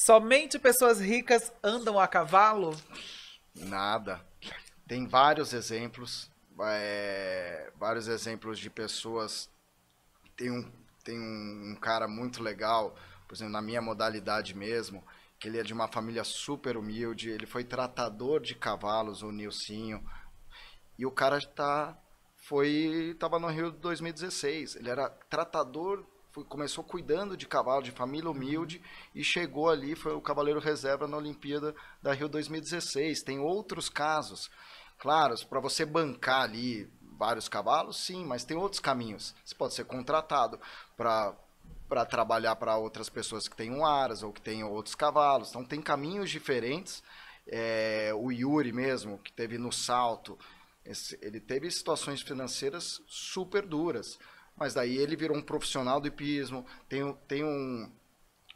Somente pessoas ricas andam a cavalo? Nada. Tem vários exemplos, é, vários exemplos de pessoas. Tem um, tem um cara muito legal, por exemplo, na minha modalidade mesmo, que ele é de uma família super humilde, ele foi tratador de cavalos, o Nilcinho, e o cara tá, foi, tava no Rio de 2016, ele era tratador foi, começou cuidando de cavalo, de família humilde, e chegou ali, foi o cavaleiro reserva na Olimpíada da Rio 2016. Tem outros casos, claro, para você bancar ali vários cavalos, sim, mas tem outros caminhos. Você pode ser contratado para para trabalhar para outras pessoas que tenham aras ou que tenham outros cavalos. Então tem caminhos diferentes. É, o Yuri mesmo, que teve no salto, ele teve situações financeiras super duras mas daí ele virou um profissional do hipismo, tem, tem um,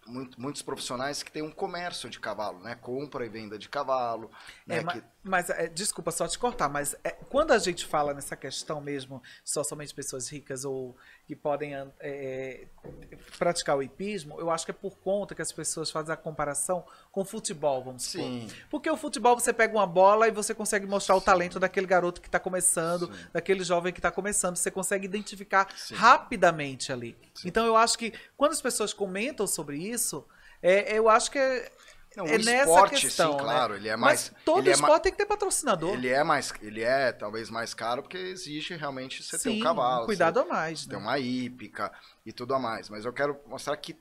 muito, muitos profissionais que têm um comércio de cavalo, né? Compra e venda de cavalo. É, né? É, que... Mas, é, desculpa só te cortar, mas é, quando a gente fala nessa questão mesmo, só somente pessoas ricas ou que podem é, é, praticar o hipismo, eu acho que é por conta que as pessoas fazem a comparação com futebol, vamos supor. Sim. Porque o futebol você pega uma bola e você consegue mostrar Sim. o talento daquele garoto que está começando, Sim. daquele jovem que está começando, você consegue identificar rapidamente ali. Então eu acho que quando as pessoas comentam sobre isso, isso, é, é, eu acho que é, não, é nessa esporte, questão, sim, né? claro, ele é mais. Mas todo é esporte tem que ter patrocinador. Ele é mais, ele é talvez mais caro porque existe realmente você sim, ter um cavalo, um cuidado você, a mais, né? ter uma hípica e tudo a mais. Mas eu quero mostrar que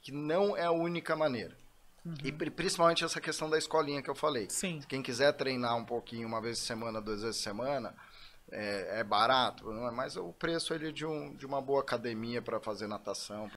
que não é a única maneira. Uhum. E principalmente essa questão da escolinha que eu falei. Sim. Quem quiser treinar um pouquinho, uma vez por semana, duas vezes por semana, é, é barato, não é? mas o preço ele é de, um, de uma boa academia para fazer natação.